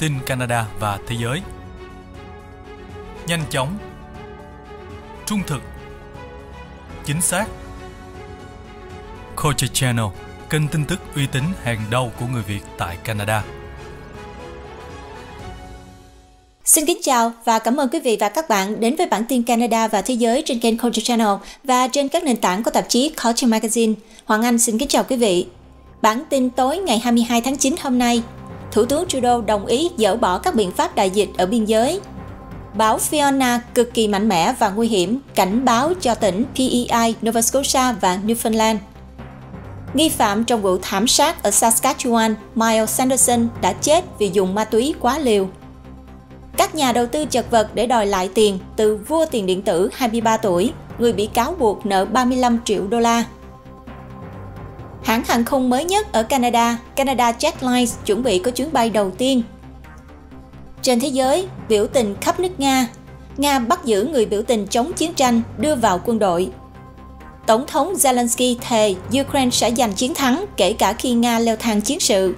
tin Canada và thế giới. Nhanh chóng, trung thực, chính xác. Culture Channel, kênh tin tức uy tín hàng đầu của người Việt tại Canada. Xin kính chào và cảm ơn quý vị và các bạn đến với bản tin Canada và thế giới trên kênh Culture Channel và trên các nền tảng của tạp chí Culture Magazine. Hoàng Anh xin kính chào quý vị. Bản tin tối ngày 22 tháng 9 hôm nay, Thủ tướng Trudeau đồng ý dỡ bỏ các biện pháp đại dịch ở biên giới. Bão Fiona cực kỳ mạnh mẽ và nguy hiểm, cảnh báo cho tỉnh PEI, Nova Scotia và Newfoundland. Nghi phạm trong vụ thảm sát ở Saskatchewan, Miles Sanderson đã chết vì dùng ma túy quá liều. Các nhà đầu tư chật vật để đòi lại tiền từ vua tiền điện tử 23 tuổi, người bị cáo buộc nợ 35 triệu đô la. Hãng hàng không mới nhất ở Canada, Canada Jetlines chuẩn bị có chuyến bay đầu tiên. Trên thế giới, biểu tình khắp nước Nga. Nga bắt giữ người biểu tình chống chiến tranh đưa vào quân đội. Tổng thống Zelensky thề Ukraine sẽ giành chiến thắng kể cả khi Nga leo thang chiến sự.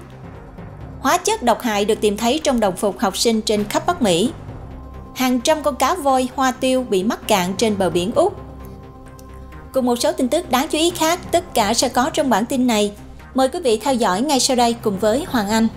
Hóa chất độc hại được tìm thấy trong đồng phục học sinh trên khắp Bắc Mỹ. Hàng trăm con cá voi hoa tiêu bị mắc cạn trên bờ biển Úc cùng một số tin tức đáng chú ý khác tất cả sẽ có trong bản tin này. Mời quý vị theo dõi ngay sau đây cùng với Hoàng Anh.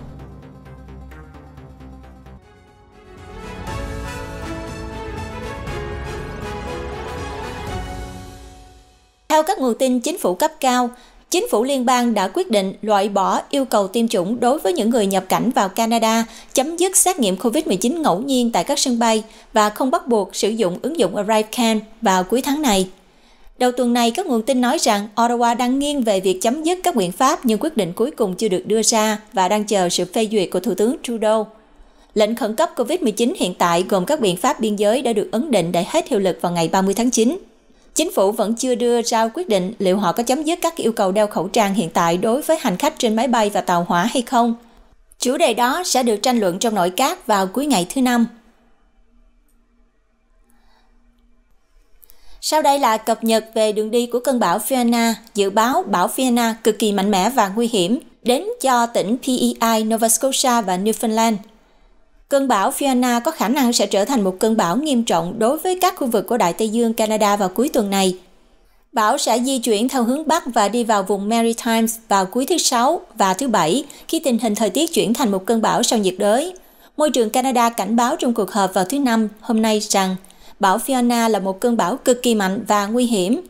Theo các nguồn tin chính phủ cấp cao, chính phủ liên bang đã quyết định loại bỏ yêu cầu tiêm chủng đối với những người nhập cảnh vào Canada, chấm dứt xét nghiệm COVID-19 ngẫu nhiên tại các sân bay và không bắt buộc sử dụng ứng dụng ArriveCan vào cuối tháng này. Đầu tuần này, các nguồn tin nói rằng Ottawa đang nghiêng về việc chấm dứt các biện pháp nhưng quyết định cuối cùng chưa được đưa ra và đang chờ sự phê duyệt của Thủ tướng Trudeau. Lệnh khẩn cấp COVID-19 hiện tại gồm các biện pháp biên giới đã được ấn định để hết hiệu lực vào ngày 30 tháng 9. Chính phủ vẫn chưa đưa ra quyết định liệu họ có chấm dứt các yêu cầu đeo khẩu trang hiện tại đối với hành khách trên máy bay và tàu hỏa hay không. Chủ đề đó sẽ được tranh luận trong nội các vào cuối ngày thứ Năm. Sau đây là cập nhật về đường đi của cơn bão Fiona. Dự báo bão Fiona cực kỳ mạnh mẽ và nguy hiểm đến cho tỉnh PEI, Nova Scotia và Newfoundland. Cơn bão Fiona có khả năng sẽ trở thành một cơn bão nghiêm trọng đối với các khu vực của Đại Tây Dương Canada vào cuối tuần này. Bão sẽ di chuyển theo hướng Bắc và đi vào vùng Maritimes vào cuối thứ Sáu và thứ Bảy khi tình hình thời tiết chuyển thành một cơn bão sau nhiệt đới. Môi trường Canada cảnh báo trong cuộc họp vào thứ Năm hôm nay rằng bão Fiona là một cơn bão cực kỳ mạnh và nguy hiểm.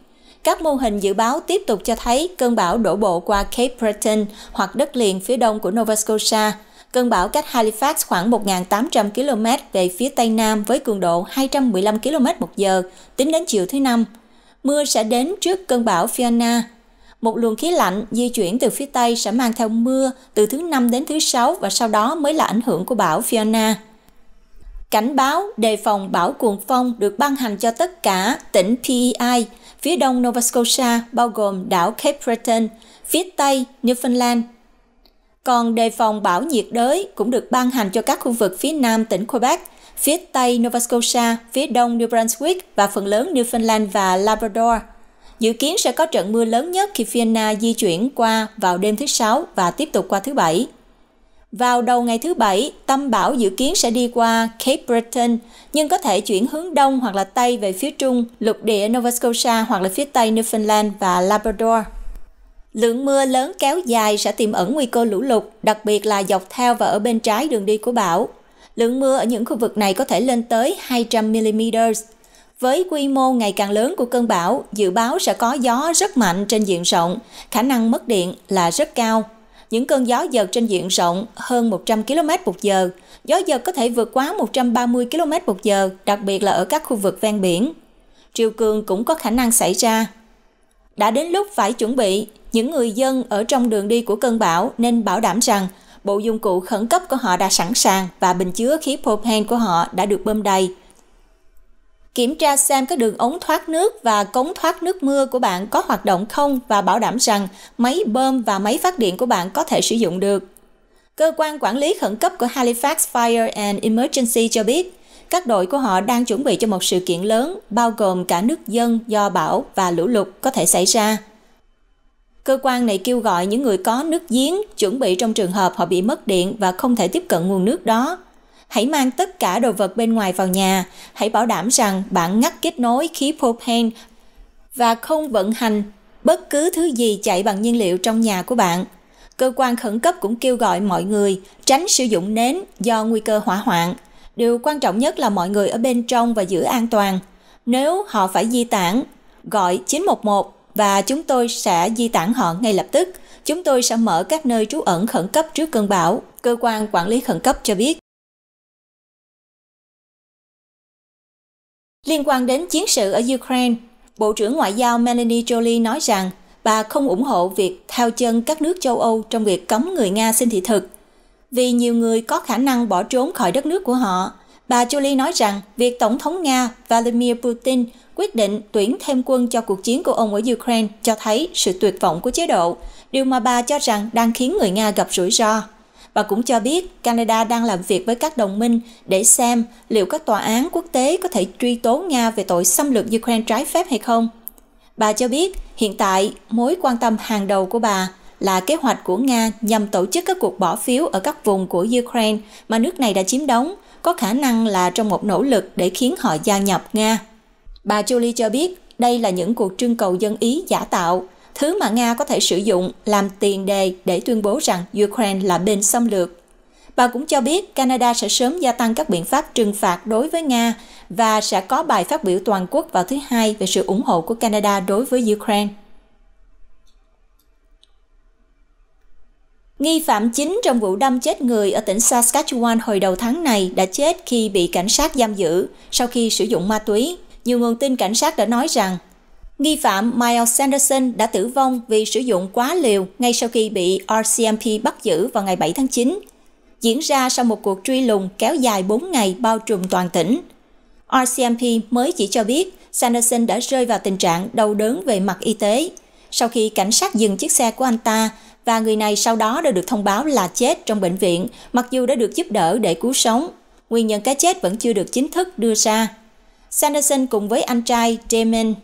Các mô hình dự báo tiếp tục cho thấy cơn bão đổ bộ qua Cape Breton hoặc đất liền phía đông của Nova Scotia. Cơn bão cách Halifax khoảng 1.800 km về phía tây nam với cường độ 215 km một giờ, tính đến chiều thứ Năm. Mưa sẽ đến trước cơn bão Fiona. Một luồng khí lạnh di chuyển từ phía Tây sẽ mang theo mưa từ thứ Năm đến thứ Sáu và sau đó mới là ảnh hưởng của bão Fiona. Cảnh báo đề phòng bão cuồng phong được ban hành cho tất cả tỉnh PEI, phía đông Nova Scotia bao gồm đảo Cape Breton, phía tây Newfoundland. Còn đề phòng bão nhiệt đới cũng được ban hành cho các khu vực phía nam tỉnh Quebec, phía tây Nova Scotia, phía đông New Brunswick và phần lớn Newfoundland và Labrador. Dự kiến sẽ có trận mưa lớn nhất khi Fiona di chuyển qua vào đêm thứ Sáu và tiếp tục qua thứ Bảy. Vào đầu ngày thứ Bảy, tâm bão dự kiến sẽ đi qua Cape Breton, nhưng có thể chuyển hướng đông hoặc là tây về phía trung, lục địa Nova Scotia hoặc là phía tây Newfoundland và Labrador. Lượng mưa lớn kéo dài sẽ tiềm ẩn nguy cơ lũ lụt, đặc biệt là dọc theo và ở bên trái đường đi của bão. Lượng mưa ở những khu vực này có thể lên tới 200mm. Với quy mô ngày càng lớn của cơn bão, dự báo sẽ có gió rất mạnh trên diện rộng, khả năng mất điện là rất cao những cơn gió giật trên diện rộng hơn 100 km một giờ. Gió giật có thể vượt quá 130 km một giờ, đặc biệt là ở các khu vực ven biển. Triều cường cũng có khả năng xảy ra. Đã đến lúc phải chuẩn bị, những người dân ở trong đường đi của cơn bão nên bảo đảm rằng bộ dụng cụ khẩn cấp của họ đã sẵn sàng và bình chứa khí propane của họ đã được bơm đầy – kiểm tra xem các đường ống thoát nước và cống thoát nước mưa của bạn có hoạt động không và bảo đảm rằng máy bơm và máy phát điện của bạn có thể sử dụng được. Cơ quan quản lý khẩn cấp của Halifax Fire and Emergency cho biết, các đội của họ đang chuẩn bị cho một sự kiện lớn bao gồm cả nước dân do bão và lũ lụt có thể xảy ra. Cơ quan này kêu gọi những người có nước giếng chuẩn bị trong trường hợp họ bị mất điện và không thể tiếp cận nguồn nước đó hãy mang tất cả đồ vật bên ngoài vào nhà. Hãy bảo đảm rằng bạn ngắt kết nối khí propane và không vận hành bất cứ thứ gì chạy bằng nhiên liệu trong nhà của bạn. Cơ quan khẩn cấp cũng kêu gọi mọi người tránh sử dụng nến do nguy cơ hỏa hoạn. Điều quan trọng nhất là mọi người ở bên trong và giữ an toàn. Nếu họ phải di tản, gọi 911 và chúng tôi sẽ di tản họ ngay lập tức. Chúng tôi sẽ mở các nơi trú ẩn khẩn cấp trước cơn bão, cơ quan quản lý khẩn cấp cho biết. Liên quan đến chiến sự ở Ukraine, Bộ trưởng Ngoại giao Melanie Jolie nói rằng bà không ủng hộ việc theo chân các nước châu Âu trong việc cấm người Nga xin thị thực. Vì nhiều người có khả năng bỏ trốn khỏi đất nước của họ, bà Jolie nói rằng việc Tổng thống Nga Vladimir Putin quyết định tuyển thêm quân cho cuộc chiến của ông ở Ukraine cho thấy sự tuyệt vọng của chế độ, điều mà bà cho rằng đang khiến người Nga gặp rủi ro và cũng cho biết Canada đang làm việc với các đồng minh để xem liệu các tòa án quốc tế có thể truy tố Nga về tội xâm lược Ukraine trái phép hay không. Bà cho biết hiện tại mối quan tâm hàng đầu của bà là kế hoạch của Nga nhằm tổ chức các cuộc bỏ phiếu ở các vùng của Ukraine mà nước này đã chiếm đóng, có khả năng là trong một nỗ lực để khiến họ gia nhập Nga. Bà Julie cho biết đây là những cuộc trưng cầu dân ý giả tạo thứ mà Nga có thể sử dụng làm tiền đề để tuyên bố rằng Ukraine là bên xâm lược. Bà cũng cho biết Canada sẽ sớm gia tăng các biện pháp trừng phạt đối với Nga và sẽ có bài phát biểu toàn quốc vào thứ Hai về sự ủng hộ của Canada đối với Ukraine. Nghi phạm chính trong vụ đâm chết người ở tỉnh Saskatchewan hồi đầu tháng này đã chết khi bị cảnh sát giam giữ sau khi sử dụng ma túy. Nhiều nguồn tin cảnh sát đã nói rằng Nghi phạm Miles Sanderson đã tử vong vì sử dụng quá liều ngay sau khi bị RCMP bắt giữ vào ngày 7 tháng 9, diễn ra sau một cuộc truy lùng kéo dài 4 ngày bao trùm toàn tỉnh. RCMP mới chỉ cho biết Sanderson đã rơi vào tình trạng đau đớn về mặt y tế sau khi cảnh sát dừng chiếc xe của anh ta và người này sau đó đã được thông báo là chết trong bệnh viện mặc dù đã được giúp đỡ để cứu sống. Nguyên nhân cái chết vẫn chưa được chính thức đưa ra. Sanderson cùng với anh trai Damon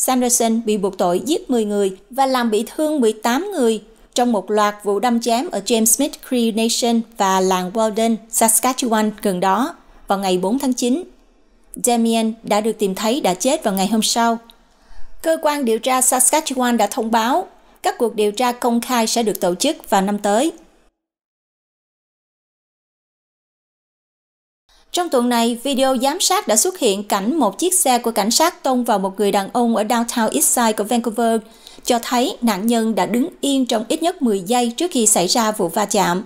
Sanderson bị buộc tội giết 10 người và làm bị thương 18 người trong một loạt vụ đâm chém ở James Smith Cree Nation và làng Walden, Saskatchewan gần đó vào ngày 4 tháng 9. Damien đã được tìm thấy đã chết vào ngày hôm sau. Cơ quan điều tra Saskatchewan đã thông báo các cuộc điều tra công khai sẽ được tổ chức vào năm tới. Trong tuần này, video giám sát đã xuất hiện cảnh một chiếc xe của cảnh sát tông vào một người đàn ông ở downtown Eastside của Vancouver, cho thấy nạn nhân đã đứng yên trong ít nhất 10 giây trước khi xảy ra vụ va chạm.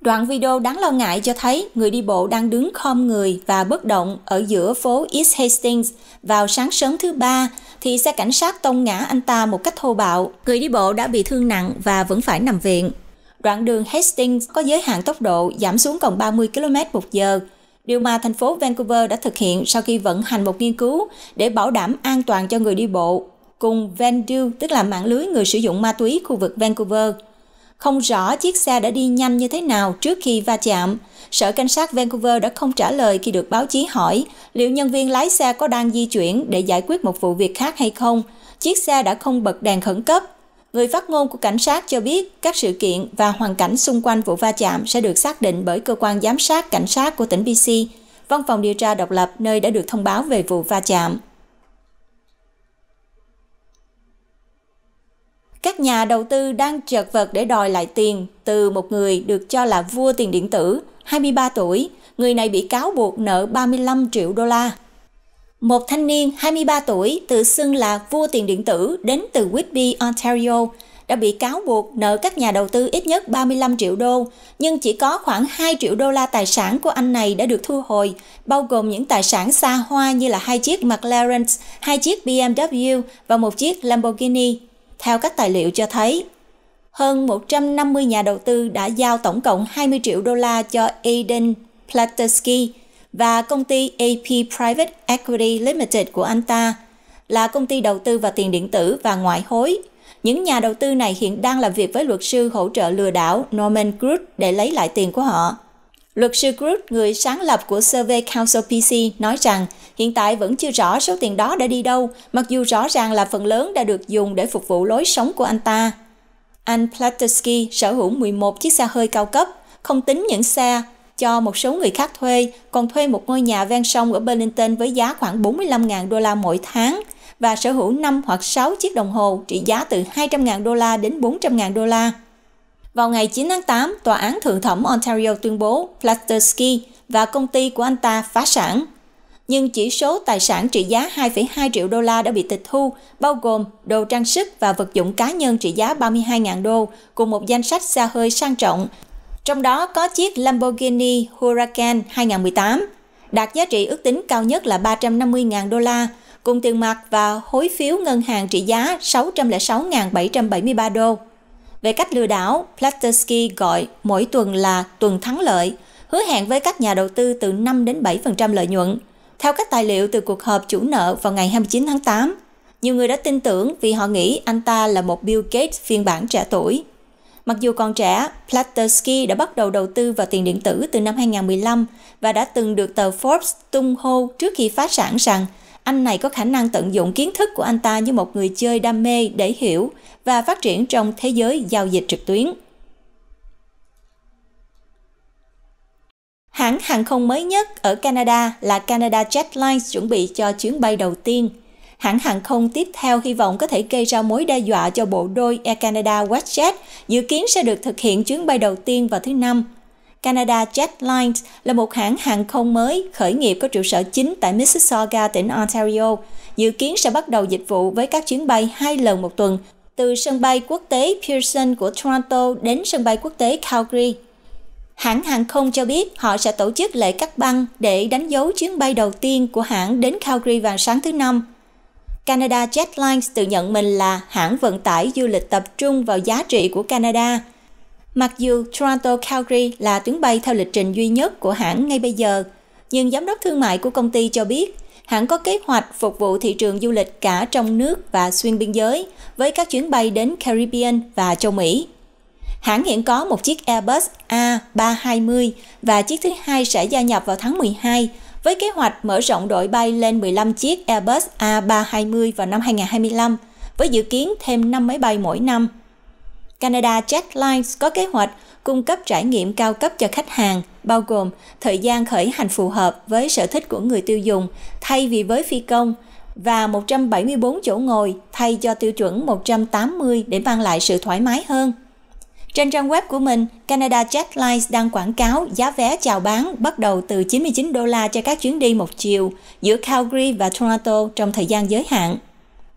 Đoạn video đáng lo ngại cho thấy người đi bộ đang đứng khom người và bất động ở giữa phố East Hastings vào sáng sớm thứ ba thì xe cảnh sát tông ngã anh ta một cách thô bạo. Người đi bộ đã bị thương nặng và vẫn phải nằm viện. Đoạn đường Hastings có giới hạn tốc độ giảm xuống còn 30 km một giờ điều mà thành phố Vancouver đã thực hiện sau khi vận hành một nghiên cứu để bảo đảm an toàn cho người đi bộ cùng Vendue, tức là mạng lưới người sử dụng ma túy khu vực Vancouver. Không rõ chiếc xe đã đi nhanh như thế nào trước khi va chạm. Sở Cảnh sát Vancouver đã không trả lời khi được báo chí hỏi liệu nhân viên lái xe có đang di chuyển để giải quyết một vụ việc khác hay không. Chiếc xe đã không bật đèn khẩn cấp Người phát ngôn của cảnh sát cho biết các sự kiện và hoàn cảnh xung quanh vụ va chạm sẽ được xác định bởi cơ quan giám sát cảnh sát của tỉnh BC, văn phòng điều tra độc lập nơi đã được thông báo về vụ va chạm. Các nhà đầu tư đang chật vật để đòi lại tiền từ một người được cho là vua tiền điện tử, 23 tuổi. Người này bị cáo buộc nợ 35 triệu đô la một thanh niên 23 tuổi tự xưng là vua tiền điện tử đến từ Whitby, Ontario, đã bị cáo buộc nợ các nhà đầu tư ít nhất 35 triệu đô, nhưng chỉ có khoảng 2 triệu đô la tài sản của anh này đã được thu hồi, bao gồm những tài sản xa hoa như là hai chiếc McLaren, hai chiếc BMW và một chiếc Lamborghini, theo các tài liệu cho thấy. Hơn 150 nhà đầu tư đã giao tổng cộng 20 triệu đô la cho Aiden Platersky, và công ty AP Private Equity Limited của anh ta là công ty đầu tư vào tiền điện tử và ngoại hối. Những nhà đầu tư này hiện đang làm việc với luật sư hỗ trợ lừa đảo Norman Groot để lấy lại tiền của họ. Luật sư Groot, người sáng lập của Survey Council PC, nói rằng hiện tại vẫn chưa rõ số tiền đó đã đi đâu, mặc dù rõ ràng là phần lớn đã được dùng để phục vụ lối sống của anh ta. Anh Platuski sở hữu 11 chiếc xe hơi cao cấp, không tính những xe cho một số người khác thuê, còn thuê một ngôi nhà ven sông ở Burlington với giá khoảng 45.000 đô la mỗi tháng và sở hữu 5 hoặc 6 chiếc đồng hồ trị giá từ 200.000 đô la đến 400.000 đô la. Vào ngày 9 tháng 8, Tòa án Thượng thẩm Ontario tuyên bố Plastersky và công ty của anh ta phá sản. Nhưng chỉ số tài sản trị giá 2,2 triệu đô la đã bị tịch thu, bao gồm đồ trang sức và vật dụng cá nhân trị giá 32.000 đô, cùng một danh sách xa hơi sang trọng trong đó có chiếc Lamborghini Huracan 2018, đạt giá trị ước tính cao nhất là 350.000 đô la, cùng tiền mặt và hối phiếu ngân hàng trị giá 606.773 đô. Về cách lừa đảo, Platersky gọi mỗi tuần là tuần thắng lợi, hứa hẹn với các nhà đầu tư từ 5 đến 7% lợi nhuận. Theo các tài liệu từ cuộc họp chủ nợ vào ngày 29 tháng 8, nhiều người đã tin tưởng vì họ nghĩ anh ta là một Bill Gates phiên bản trẻ tuổi. Mặc dù còn trẻ, Plattersky đã bắt đầu đầu tư vào tiền điện tử từ năm 2015 và đã từng được tờ Forbes tung hô trước khi phá sản rằng anh này có khả năng tận dụng kiến thức của anh ta như một người chơi đam mê để hiểu và phát triển trong thế giới giao dịch trực tuyến. Hãng hàng không mới nhất ở Canada là Canada Jetlines chuẩn bị cho chuyến bay đầu tiên – hãng hàng không tiếp theo hy vọng có thể gây ra mối đe dọa cho bộ đôi Air Canada WestJet, dự kiến sẽ được thực hiện chuyến bay đầu tiên vào thứ Năm. Canada Jetlines là một hãng hàng không mới khởi nghiệp có trụ sở chính tại Mississauga, tỉnh Ontario, dự kiến sẽ bắt đầu dịch vụ với các chuyến bay hai lần một tuần từ sân bay quốc tế Pearson của Toronto đến sân bay quốc tế Calgary. Hãng hàng không cho biết họ sẽ tổ chức lễ cắt băng để đánh dấu chuyến bay đầu tiên của hãng đến Calgary vào sáng thứ Năm. Canada Jetlines tự nhận mình là hãng vận tải du lịch tập trung vào giá trị của Canada. Mặc dù Toronto Calgary là tuyến bay theo lịch trình duy nhất của hãng ngay bây giờ, nhưng giám đốc thương mại của công ty cho biết hãng có kế hoạch phục vụ thị trường du lịch cả trong nước và xuyên biên giới với các chuyến bay đến Caribbean và châu Mỹ. Hãng hiện có một chiếc Airbus A320 và chiếc thứ hai sẽ gia nhập vào tháng 12 với kế hoạch mở rộng đội bay lên 15 chiếc Airbus A320 vào năm 2025, với dự kiến thêm 5 máy bay mỗi năm. Canada Jetlines có kế hoạch cung cấp trải nghiệm cao cấp cho khách hàng, bao gồm thời gian khởi hành phù hợp với sở thích của người tiêu dùng thay vì với phi công và 174 chỗ ngồi thay cho tiêu chuẩn 180 để mang lại sự thoải mái hơn. Trên trang web của mình, Canada Jetlines đang quảng cáo giá vé chào bán bắt đầu từ 99 đô la cho các chuyến đi một chiều giữa Calgary và Toronto trong thời gian giới hạn.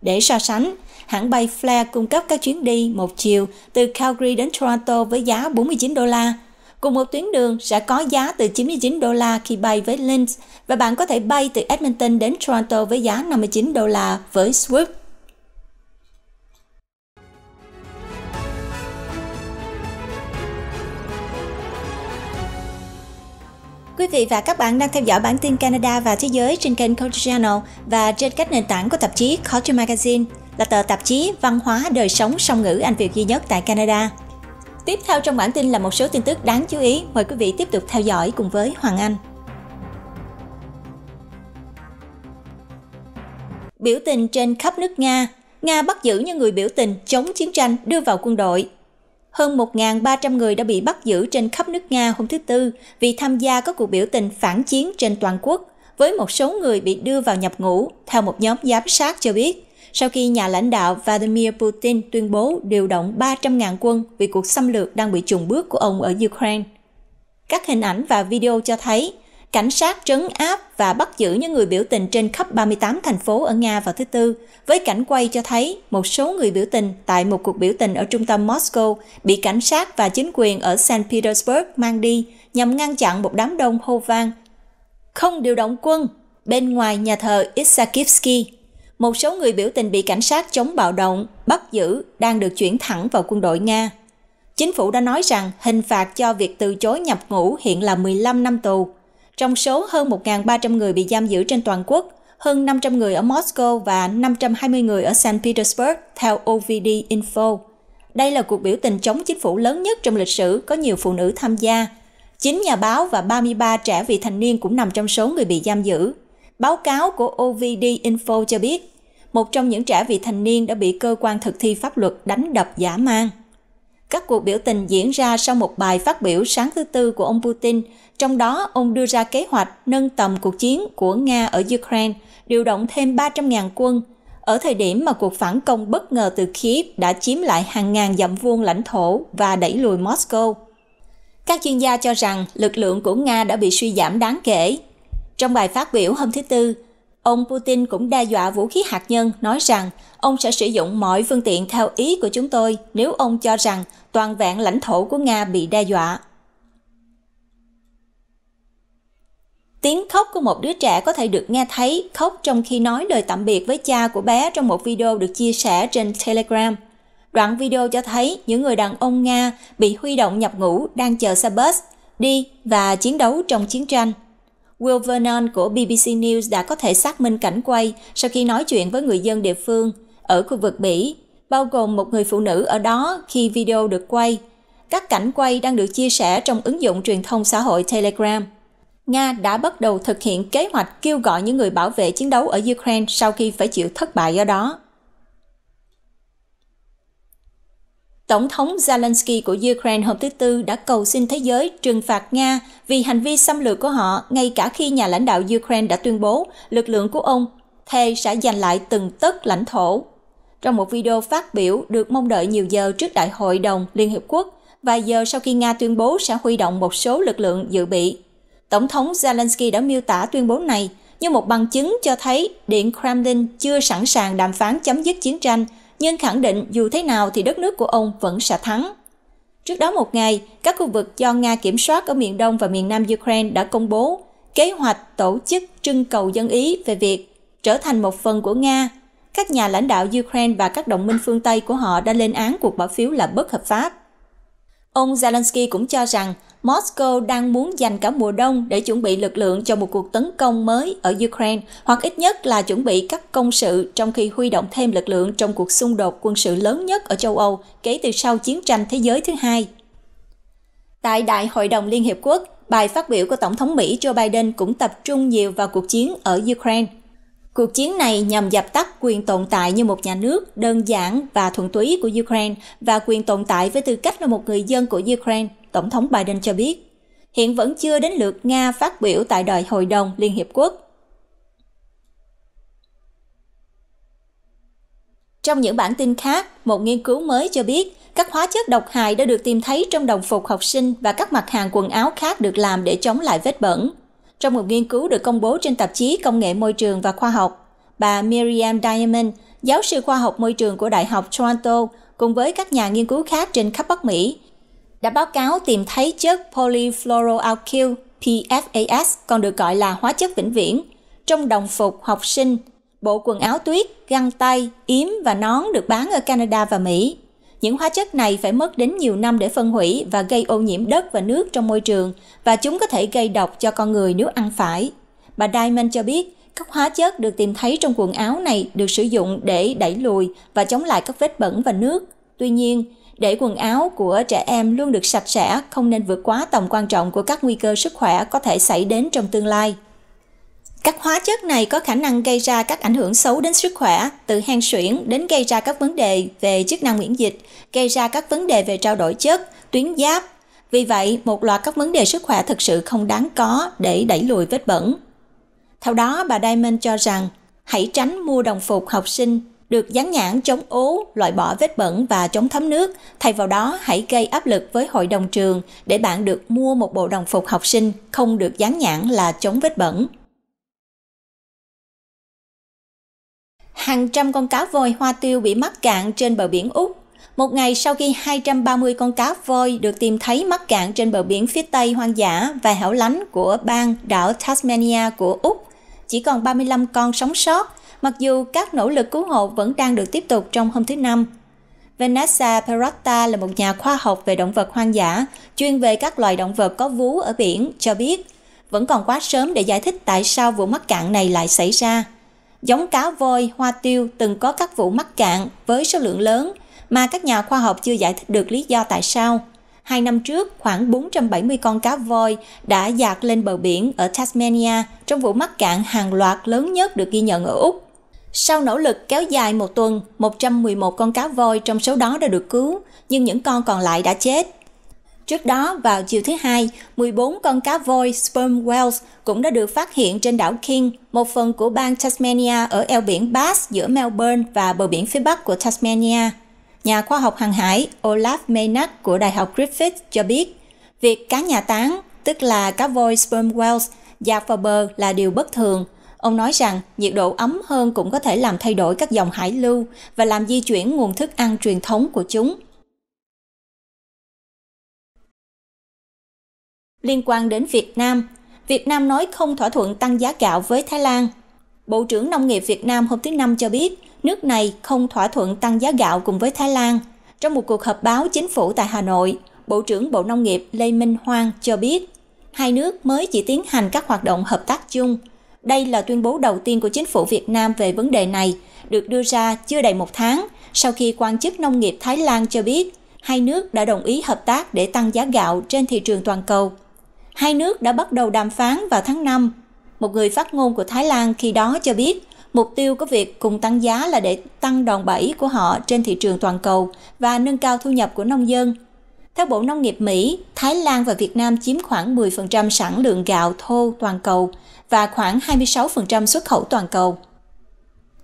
Để so sánh, hãng bay Flair cung cấp các chuyến đi một chiều từ Calgary đến Toronto với giá 49 đô la. Cùng một tuyến đường sẽ có giá từ 99 đô la khi bay với Lynx và bạn có thể bay từ Edmonton đến Toronto với giá 59 đô la với Swoop. Quý vị và các bạn đang theo dõi bản tin Canada và thế giới trên kênh Culture Channel và trên các nền tảng của tạp chí Culture Magazine, là tờ tạp chí văn hóa đời sống song ngữ Anh Việt duy nhất tại Canada. Tiếp theo trong bản tin là một số tin tức đáng chú ý, mời quý vị tiếp tục theo dõi cùng với Hoàng Anh. Biểu tình trên khắp nước Nga, Nga bắt giữ những người biểu tình chống chiến tranh đưa vào quân đội hơn 1.300 người đã bị bắt giữ trên khắp nước Nga hôm thứ Tư vì tham gia các cuộc biểu tình phản chiến trên toàn quốc, với một số người bị đưa vào nhập ngũ, theo một nhóm giám sát cho biết, sau khi nhà lãnh đạo Vladimir Putin tuyên bố điều động 300.000 quân vì cuộc xâm lược đang bị trùng bước của ông ở Ukraine. Các hình ảnh và video cho thấy cảnh sát trấn áp và bắt giữ những người biểu tình trên khắp 38 thành phố ở Nga vào thứ Tư, với cảnh quay cho thấy một số người biểu tình tại một cuộc biểu tình ở trung tâm Moscow bị cảnh sát và chính quyền ở St. Petersburg mang đi nhằm ngăn chặn một đám đông hô vang. Không điều động quân bên ngoài nhà thờ Isakivsky. Một số người biểu tình bị cảnh sát chống bạo động, bắt giữ đang được chuyển thẳng vào quân đội Nga. Chính phủ đã nói rằng hình phạt cho việc từ chối nhập ngũ hiện là 15 năm tù, trong số hơn 1.300 người bị giam giữ trên toàn quốc, hơn 500 người ở Moscow và 520 người ở St. Petersburg, theo OVD Info. Đây là cuộc biểu tình chống chính phủ lớn nhất trong lịch sử có nhiều phụ nữ tham gia. 9 nhà báo và 33 trẻ vị thành niên cũng nằm trong số người bị giam giữ. Báo cáo của OVD Info cho biết, một trong những trẻ vị thành niên đã bị cơ quan thực thi pháp luật đánh đập giả mang. Các cuộc biểu tình diễn ra sau một bài phát biểu sáng thứ tư của ông Putin, trong đó ông đưa ra kế hoạch nâng tầm cuộc chiến của Nga ở Ukraine, điều động thêm 300.000 quân, ở thời điểm mà cuộc phản công bất ngờ từ Kiev đã chiếm lại hàng ngàn dặm vuông lãnh thổ và đẩy lùi Moscow. Các chuyên gia cho rằng lực lượng của Nga đã bị suy giảm đáng kể. Trong bài phát biểu hôm thứ Tư, Ông Putin cũng đe dọa vũ khí hạt nhân, nói rằng ông sẽ sử dụng mọi phương tiện theo ý của chúng tôi nếu ông cho rằng toàn vẹn lãnh thổ của Nga bị đe dọa. Tiếng khóc của một đứa trẻ có thể được nghe thấy khóc trong khi nói lời tạm biệt với cha của bé trong một video được chia sẻ trên Telegram. Đoạn video cho thấy những người đàn ông Nga bị huy động nhập ngũ đang chờ xe bus đi và chiến đấu trong chiến tranh. Will Vernon của BBC News đã có thể xác minh cảnh quay sau khi nói chuyện với người dân địa phương ở khu vực Bỉ, bao gồm một người phụ nữ ở đó khi video được quay. Các cảnh quay đang được chia sẻ trong ứng dụng truyền thông xã hội Telegram. Nga đã bắt đầu thực hiện kế hoạch kêu gọi những người bảo vệ chiến đấu ở Ukraine sau khi phải chịu thất bại do đó. Tổng thống Zelensky của Ukraine hôm thứ Tư đã cầu xin thế giới trừng phạt Nga vì hành vi xâm lược của họ ngay cả khi nhà lãnh đạo Ukraine đã tuyên bố lực lượng của ông thề sẽ giành lại từng tấc lãnh thổ. Trong một video phát biểu được mong đợi nhiều giờ trước Đại hội đồng Liên Hiệp Quốc, vài giờ sau khi Nga tuyên bố sẽ huy động một số lực lượng dự bị. Tổng thống Zelensky đã miêu tả tuyên bố này như một bằng chứng cho thấy Điện Kremlin chưa sẵn sàng đàm phán chấm dứt chiến tranh nhưng khẳng định dù thế nào thì đất nước của ông vẫn sẽ thắng. Trước đó một ngày, các khu vực do Nga kiểm soát ở miền Đông và miền Nam Ukraine đã công bố kế hoạch tổ chức trưng cầu dân Ý về việc trở thành một phần của Nga. Các nhà lãnh đạo Ukraine và các đồng minh phương Tây của họ đã lên án cuộc bỏ phiếu là bất hợp pháp. Ông Zelensky cũng cho rằng Moscow đang muốn dành cả mùa đông để chuẩn bị lực lượng cho một cuộc tấn công mới ở Ukraine hoặc ít nhất là chuẩn bị các công sự trong khi huy động thêm lực lượng trong cuộc xung đột quân sự lớn nhất ở châu Âu kể từ sau chiến tranh thế giới thứ hai. Tại Đại hội đồng Liên Hiệp Quốc, bài phát biểu của Tổng thống Mỹ Joe Biden cũng tập trung nhiều vào cuộc chiến ở Ukraine. Cuộc chiến này nhằm dập tắt quyền tồn tại như một nhà nước đơn giản và thuần túy của Ukraine và quyền tồn tại với tư cách là một người dân của Ukraine Tổng thống Biden cho biết, hiện vẫn chưa đến lượt Nga phát biểu tại đời Hội đồng Liên Hiệp Quốc. Trong những bản tin khác, một nghiên cứu mới cho biết các hóa chất độc hại đã được tìm thấy trong đồng phục học sinh và các mặt hàng quần áo khác được làm để chống lại vết bẩn. Trong một nghiên cứu được công bố trên tạp chí Công nghệ môi trường và khoa học, bà Miriam Diamond, giáo sư khoa học môi trường của Đại học Toronto, cùng với các nhà nghiên cứu khác trên khắp Bắc Mỹ, đã báo cáo tìm thấy chất polyfluoroalkyl PFAS còn được gọi là hóa chất vĩnh viễn trong đồng phục học sinh, bộ quần áo tuyết, găng tay, yếm và nón được bán ở Canada và Mỹ. Những hóa chất này phải mất đến nhiều năm để phân hủy và gây ô nhiễm đất và nước trong môi trường và chúng có thể gây độc cho con người nếu ăn phải. Bà Diamond cho biết, các hóa chất được tìm thấy trong quần áo này được sử dụng để đẩy lùi và chống lại các vết bẩn và nước. Tuy nhiên, để quần áo của trẻ em luôn được sạch sẽ không nên vượt quá tầm quan trọng của các nguy cơ sức khỏe có thể xảy đến trong tương lai. Các hóa chất này có khả năng gây ra các ảnh hưởng xấu đến sức khỏe, từ hen suyễn đến gây ra các vấn đề về chức năng miễn dịch, gây ra các vấn đề về trao đổi chất, tuyến giáp. Vì vậy, một loạt các vấn đề sức khỏe thực sự không đáng có để đẩy lùi vết bẩn. Theo đó, bà Diamond cho rằng, hãy tránh mua đồng phục học sinh được dán nhãn chống ố, loại bỏ vết bẩn và chống thấm nước. Thay vào đó, hãy gây áp lực với hội đồng trường để bạn được mua một bộ đồng phục học sinh không được dán nhãn là chống vết bẩn. Hàng trăm con cá voi hoa tiêu bị mắc cạn trên bờ biển Úc một ngày sau khi 230 con cá voi được tìm thấy mắc cạn trên bờ biển phía tây hoang dã và hẻo lánh của bang đảo Tasmania của Úc, chỉ còn 35 con sống sót mặc dù các nỗ lực cứu hộ vẫn đang được tiếp tục trong hôm thứ Năm. Vanessa Perotta là một nhà khoa học về động vật hoang dã, chuyên về các loài động vật có vú ở biển, cho biết vẫn còn quá sớm để giải thích tại sao vụ mắc cạn này lại xảy ra. Giống cá voi, hoa tiêu từng có các vụ mắc cạn với số lượng lớn mà các nhà khoa học chưa giải thích được lý do tại sao. Hai năm trước, khoảng 470 con cá voi đã dạt lên bờ biển ở Tasmania trong vụ mắc cạn hàng loạt lớn nhất được ghi nhận ở Úc. Sau nỗ lực kéo dài một tuần, 111 con cá voi trong số đó đã được cứu, nhưng những con còn lại đã chết. Trước đó, vào chiều thứ hai, 14 con cá voi sperm whales cũng đã được phát hiện trên đảo King, một phần của bang Tasmania ở eo biển Bass giữa Melbourne và bờ biển phía bắc của Tasmania. Nhà khoa học hàng hải Olaf Maynard của Đại học Griffith cho biết, việc cá nhà táng, tức là cá voi sperm whales, dạt vào bờ là điều bất thường – Ông nói rằng nhiệt độ ấm hơn cũng có thể làm thay đổi các dòng hải lưu và làm di chuyển nguồn thức ăn truyền thống của chúng. Liên quan đến Việt Nam, Việt Nam nói không thỏa thuận tăng giá gạo với Thái Lan. Bộ trưởng Nông nghiệp Việt Nam hôm thứ Năm cho biết, nước này không thỏa thuận tăng giá gạo cùng với Thái Lan. Trong một cuộc họp báo chính phủ tại Hà Nội, Bộ trưởng Bộ Nông nghiệp Lê Minh Hoang cho biết, hai nước mới chỉ tiến hành các hoạt động hợp tác chung – đây là tuyên bố đầu tiên của chính phủ Việt Nam về vấn đề này, được đưa ra chưa đầy một tháng sau khi quan chức nông nghiệp Thái Lan cho biết hai nước đã đồng ý hợp tác để tăng giá gạo trên thị trường toàn cầu. Hai nước đã bắt đầu đàm phán vào tháng 5. Một người phát ngôn của Thái Lan khi đó cho biết mục tiêu của việc cùng tăng giá là để tăng đòn bẩy của họ trên thị trường toàn cầu và nâng cao thu nhập của nông dân – theo Bộ Nông nghiệp Mỹ, Thái Lan và Việt Nam chiếm khoảng 10% sản lượng gạo thô toàn cầu và khoảng 26% xuất khẩu toàn cầu.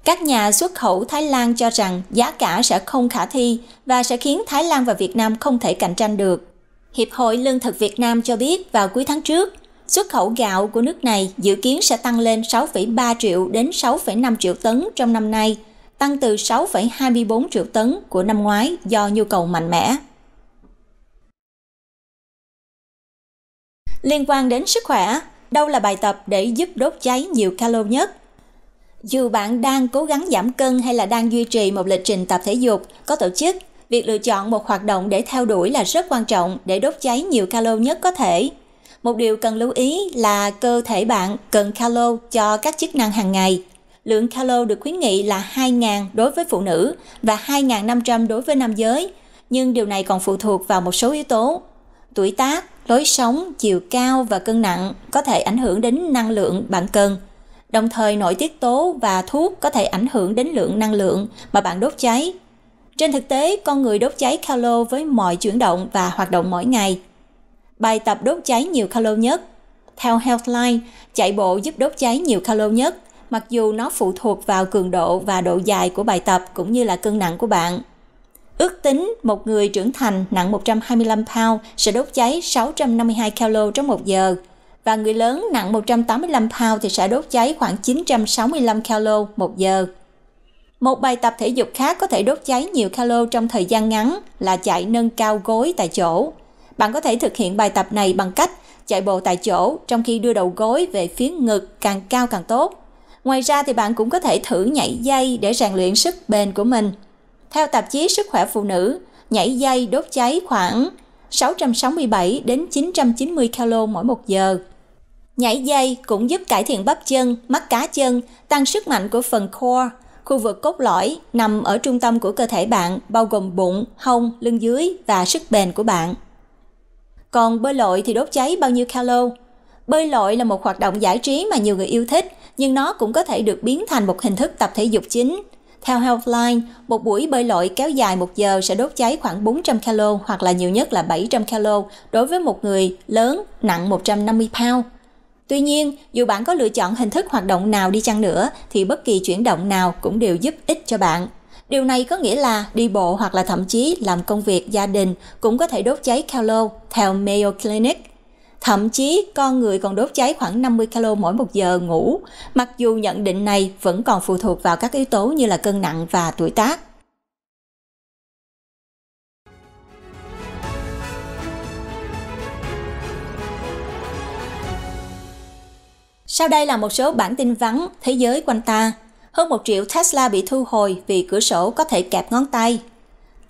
Các nhà xuất khẩu Thái Lan cho rằng giá cả sẽ không khả thi và sẽ khiến Thái Lan và Việt Nam không thể cạnh tranh được. Hiệp hội Lương thực Việt Nam cho biết vào cuối tháng trước, xuất khẩu gạo của nước này dự kiến sẽ tăng lên 6,3 triệu đến 6,5 triệu tấn trong năm nay, tăng từ 6,24 triệu tấn của năm ngoái do nhu cầu mạnh mẽ. Liên quan đến sức khỏe, đâu là bài tập để giúp đốt cháy nhiều calo nhất? Dù bạn đang cố gắng giảm cân hay là đang duy trì một lịch trình tập thể dục có tổ chức, việc lựa chọn một hoạt động để theo đuổi là rất quan trọng để đốt cháy nhiều calo nhất có thể. Một điều cần lưu ý là cơ thể bạn cần calo cho các chức năng hàng ngày. Lượng calo được khuyến nghị là 2.000 đối với phụ nữ và 2.500 đối với nam giới, nhưng điều này còn phụ thuộc vào một số yếu tố tuổi tác, lối sống, chiều cao và cân nặng có thể ảnh hưởng đến năng lượng bạn cần. Đồng thời nội tiết tố và thuốc có thể ảnh hưởng đến lượng năng lượng mà bạn đốt cháy. Trên thực tế, con người đốt cháy calo với mọi chuyển động và hoạt động mỗi ngày. Bài tập đốt cháy nhiều calo nhất. Theo Healthline, chạy bộ giúp đốt cháy nhiều calo nhất, mặc dù nó phụ thuộc vào cường độ và độ dài của bài tập cũng như là cân nặng của bạn. Ước tính một người trưởng thành nặng 125 pound sẽ đốt cháy 652 calo trong một giờ và người lớn nặng 185 pound thì sẽ đốt cháy khoảng 965 calo một giờ. Một bài tập thể dục khác có thể đốt cháy nhiều calo trong thời gian ngắn là chạy nâng cao gối tại chỗ. Bạn có thể thực hiện bài tập này bằng cách chạy bộ tại chỗ trong khi đưa đầu gối về phía ngực càng cao càng tốt. Ngoài ra thì bạn cũng có thể thử nhảy dây để rèn luyện sức bền của mình – theo tạp chí Sức khỏe phụ nữ, nhảy dây đốt cháy khoảng 667 đến 990 calo mỗi 1 giờ. Nhảy dây cũng giúp cải thiện bắp chân, mắt cá chân, tăng sức mạnh của phần core, khu vực cốt lõi nằm ở trung tâm của cơ thể bạn, bao gồm bụng, hông, lưng dưới và sức bền của bạn. Còn bơi lội thì đốt cháy bao nhiêu calo? Bơi lội là một hoạt động giải trí mà nhiều người yêu thích, nhưng nó cũng có thể được biến thành một hình thức tập thể dục chính – theo Healthline, một buổi bơi lội kéo dài 1 giờ sẽ đốt cháy khoảng 400 calo hoặc là nhiều nhất là 700 calo đối với một người lớn nặng 150 pound. Tuy nhiên, dù bạn có lựa chọn hình thức hoạt động nào đi chăng nữa thì bất kỳ chuyển động nào cũng đều giúp ích cho bạn. Điều này có nghĩa là đi bộ hoặc là thậm chí làm công việc gia đình cũng có thể đốt cháy calo theo Mayo Clinic. Thậm chí con người còn đốt cháy khoảng 50 calo mỗi một giờ ngủ, mặc dù nhận định này vẫn còn phụ thuộc vào các yếu tố như là cân nặng và tuổi tác. Sau đây là một số bản tin vắn thế giới quanh ta. Hơn 1 triệu Tesla bị thu hồi vì cửa sổ có thể kẹp ngón tay,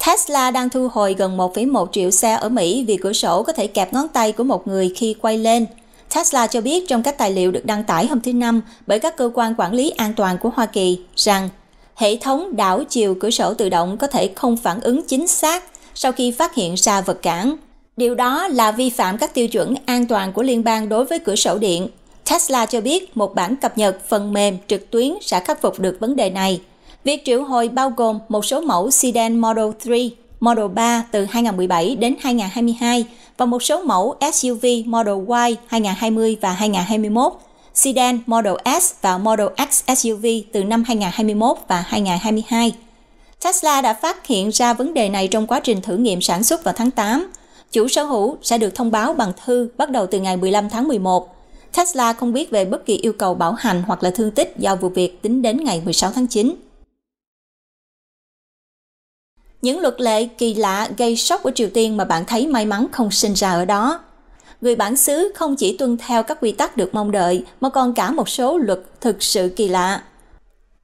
Tesla đang thu hồi gần 1,1 triệu xe ở Mỹ vì cửa sổ có thể kẹp ngón tay của một người khi quay lên. Tesla cho biết trong các tài liệu được đăng tải hôm thứ Năm bởi các cơ quan quản lý an toàn của Hoa Kỳ rằng hệ thống đảo chiều cửa sổ tự động có thể không phản ứng chính xác sau khi phát hiện ra vật cản. Điều đó là vi phạm các tiêu chuẩn an toàn của liên bang đối với cửa sổ điện. Tesla cho biết một bản cập nhật phần mềm trực tuyến sẽ khắc phục được vấn đề này. Việc triệu hồi bao gồm một số mẫu sedan Model 3, Model 3 từ 2017 đến 2022 và một số mẫu SUV Model Y 2020 và 2021, sedan Model S và Model X SUV từ năm 2021 và 2022. Tesla đã phát hiện ra vấn đề này trong quá trình thử nghiệm sản xuất vào tháng 8. Chủ sở hữu sẽ được thông báo bằng thư bắt đầu từ ngày 15 tháng 11. Tesla không biết về bất kỳ yêu cầu bảo hành hoặc là thương tích do vụ việc tính đến ngày 16 tháng 9. Những luật lệ kỳ lạ gây sốc của Triều Tiên mà bạn thấy may mắn không sinh ra ở đó. Người bản xứ không chỉ tuân theo các quy tắc được mong đợi mà còn cả một số luật thực sự kỳ lạ.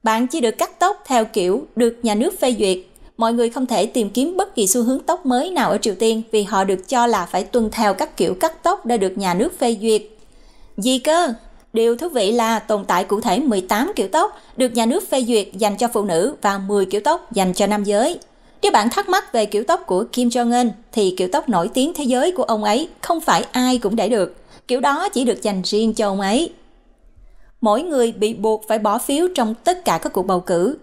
Bạn chỉ được cắt tóc theo kiểu được nhà nước phê duyệt. Mọi người không thể tìm kiếm bất kỳ xu hướng tóc mới nào ở Triều Tiên vì họ được cho là phải tuân theo các kiểu cắt tóc đã được nhà nước phê duyệt. Gì cơ? Điều thú vị là tồn tại cụ thể 18 kiểu tóc được nhà nước phê duyệt dành cho phụ nữ và 10 kiểu tóc dành cho nam giới. Nếu bạn thắc mắc về kiểu tóc của Kim Jong-un thì kiểu tóc nổi tiếng thế giới của ông ấy không phải ai cũng để được. Kiểu đó chỉ được dành riêng cho ông ấy. Mỗi người bị buộc phải bỏ phiếu trong tất cả các cuộc bầu cử.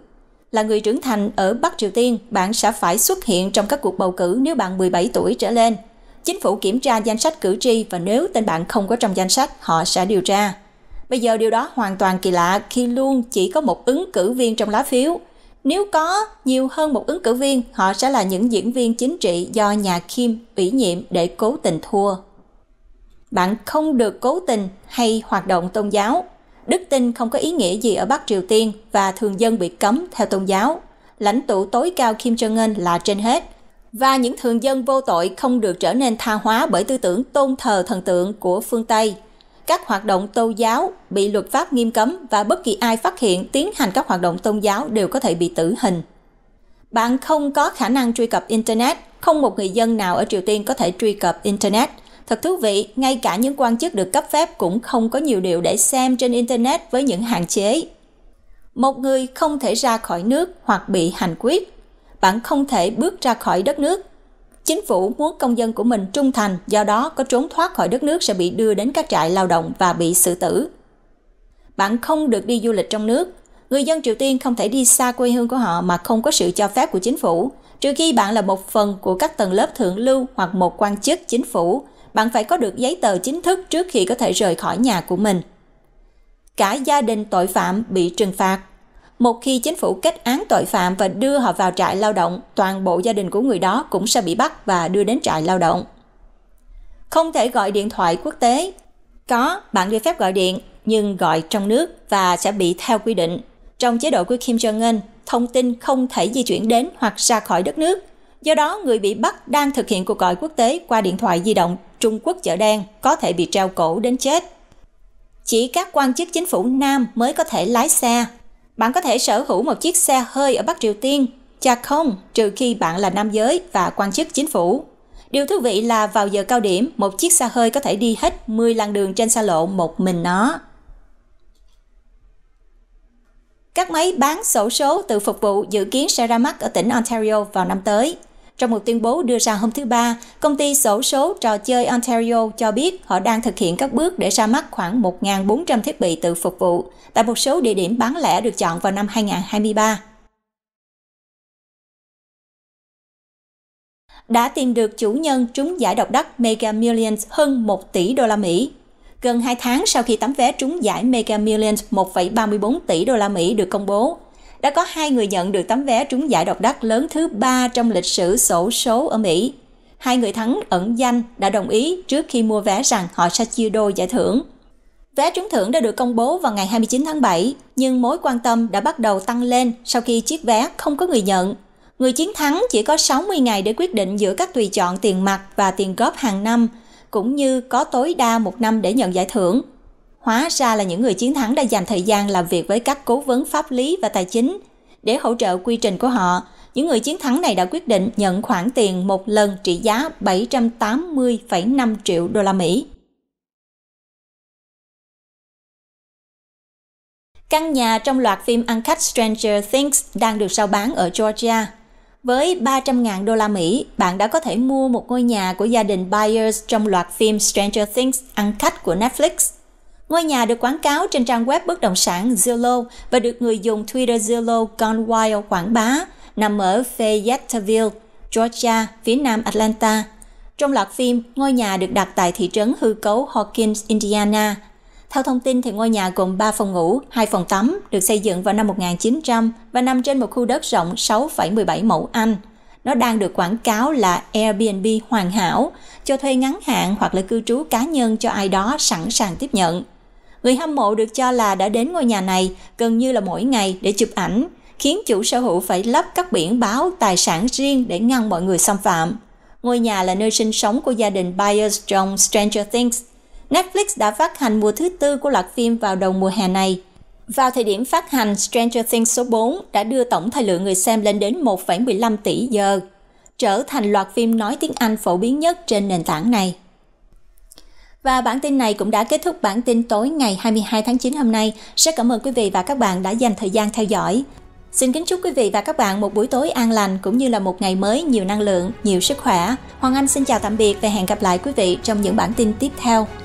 Là người trưởng thành ở Bắc Triều Tiên, bạn sẽ phải xuất hiện trong các cuộc bầu cử nếu bạn 17 tuổi trở lên. Chính phủ kiểm tra danh sách cử tri và nếu tên bạn không có trong danh sách, họ sẽ điều tra. Bây giờ điều đó hoàn toàn kỳ lạ khi luôn chỉ có một ứng cử viên trong lá phiếu – nếu có nhiều hơn một ứng cử viên, họ sẽ là những diễn viên chính trị do nhà Kim ủy nhiệm để cố tình thua. Bạn không được cố tình hay hoạt động tôn giáo. Đức tin không có ý nghĩa gì ở Bắc Triều Tiên và thường dân bị cấm theo tôn giáo. Lãnh tụ tối cao Kim Jong-un là trên hết. Và những thường dân vô tội không được trở nên tha hóa bởi tư tưởng tôn thờ thần tượng của phương Tây các hoạt động tôn giáo bị luật pháp nghiêm cấm và bất kỳ ai phát hiện tiến hành các hoạt động tôn giáo đều có thể bị tử hình. Bạn không có khả năng truy cập Internet, không một người dân nào ở Triều Tiên có thể truy cập Internet. Thật thú vị, ngay cả những quan chức được cấp phép cũng không có nhiều điều để xem trên Internet với những hạn chế. Một người không thể ra khỏi nước hoặc bị hành quyết. Bạn không thể bước ra khỏi đất nước Chính phủ muốn công dân của mình trung thành, do đó có trốn thoát khỏi đất nước sẽ bị đưa đến các trại lao động và bị xử tử. Bạn không được đi du lịch trong nước. Người dân Triều Tiên không thể đi xa quê hương của họ mà không có sự cho phép của chính phủ. Trừ khi bạn là một phần của các tầng lớp thượng lưu hoặc một quan chức chính phủ, bạn phải có được giấy tờ chính thức trước khi có thể rời khỏi nhà của mình. Cả gia đình tội phạm bị trừng phạt một khi chính phủ kết án tội phạm và đưa họ vào trại lao động, toàn bộ gia đình của người đó cũng sẽ bị bắt và đưa đến trại lao động. Không thể gọi điện thoại quốc tế. Có, bạn được phép gọi điện, nhưng gọi trong nước và sẽ bị theo quy định. Trong chế độ của Kim Jong-un, thông tin không thể di chuyển đến hoặc ra khỏi đất nước. Do đó, người bị bắt đang thực hiện cuộc gọi quốc tế qua điện thoại di động Trung Quốc chợ đen có thể bị treo cổ đến chết. Chỉ các quan chức chính phủ Nam mới có thể lái xe, bạn có thể sở hữu một chiếc xe hơi ở Bắc Triều Tiên, chắc không, trừ khi bạn là nam giới và quan chức chính phủ. Điều thú vị là vào giờ cao điểm, một chiếc xe hơi có thể đi hết 10 làn đường trên xa lộ một mình nó. Các máy bán sổ số tự phục vụ dự kiến sẽ ra mắt ở tỉnh Ontario vào năm tới – trong một tuyên bố đưa ra hôm thứ Ba, công ty sổ số trò chơi Ontario cho biết họ đang thực hiện các bước để ra mắt khoảng 1.400 thiết bị tự phục vụ tại một số địa điểm bán lẻ được chọn vào năm 2023. đã tìm được chủ nhân trúng giải độc đắc Mega Millions hơn 1 tỷ đô la Mỹ. Gần 2 tháng sau khi tấm vé trúng giải Mega Millions 1,34 tỷ đô la Mỹ được công bố, đã có hai người nhận được tấm vé trúng giải độc đắc lớn thứ ba trong lịch sử sổ số ở Mỹ. Hai người thắng ẩn danh đã đồng ý trước khi mua vé rằng họ sẽ chia đôi giải thưởng. Vé trúng thưởng đã được công bố vào ngày 29 tháng 7, nhưng mối quan tâm đã bắt đầu tăng lên sau khi chiếc vé không có người nhận. Người chiến thắng chỉ có 60 ngày để quyết định giữa các tùy chọn tiền mặt và tiền góp hàng năm, cũng như có tối đa một năm để nhận giải thưởng – Hóa ra là những người chiến thắng đã dành thời gian làm việc với các cố vấn pháp lý và tài chính. Để hỗ trợ quy trình của họ, những người chiến thắng này đã quyết định nhận khoản tiền một lần trị giá 780,5 triệu đô la Mỹ. Căn nhà trong loạt phim ăn khách Stranger Things đang được sao bán ở Georgia. Với 300.000 đô la Mỹ, bạn đã có thể mua một ngôi nhà của gia đình Byers trong loạt phim Stranger Things ăn khách của Netflix. Ngôi nhà được quảng cáo trên trang web bất động sản Zillow và được người dùng Twitter Zillow Gone Wild quảng bá, nằm ở Fayetteville, Georgia, phía nam Atlanta. Trong loạt phim, ngôi nhà được đặt tại thị trấn hư cấu Hawkins, Indiana. Theo thông tin thì ngôi nhà gồm 3 phòng ngủ, 2 phòng tắm, được xây dựng vào năm 1900 và nằm trên một khu đất rộng 6,17 mẫu Anh. Nó đang được quảng cáo là Airbnb hoàn hảo, cho thuê ngắn hạn hoặc là cư trú cá nhân cho ai đó sẵn sàng tiếp nhận. Người hâm mộ được cho là đã đến ngôi nhà này gần như là mỗi ngày để chụp ảnh, khiến chủ sở hữu phải lắp các biển báo tài sản riêng để ngăn mọi người xâm phạm. Ngôi nhà là nơi sinh sống của gia đình Byers trong Stranger Things. Netflix đã phát hành mùa thứ tư của loạt phim vào đầu mùa hè này. Vào thời điểm phát hành, Stranger Things số 4 đã đưa tổng thời lượng người xem lên đến 1,15 tỷ giờ, trở thành loạt phim nói tiếng Anh phổ biến nhất trên nền tảng này. Và bản tin này cũng đã kết thúc bản tin tối ngày 22 tháng 9 hôm nay. Rất cảm ơn quý vị và các bạn đã dành thời gian theo dõi. Xin kính chúc quý vị và các bạn một buổi tối an lành cũng như là một ngày mới nhiều năng lượng, nhiều sức khỏe. Hoàng Anh xin chào tạm biệt và hẹn gặp lại quý vị trong những bản tin tiếp theo.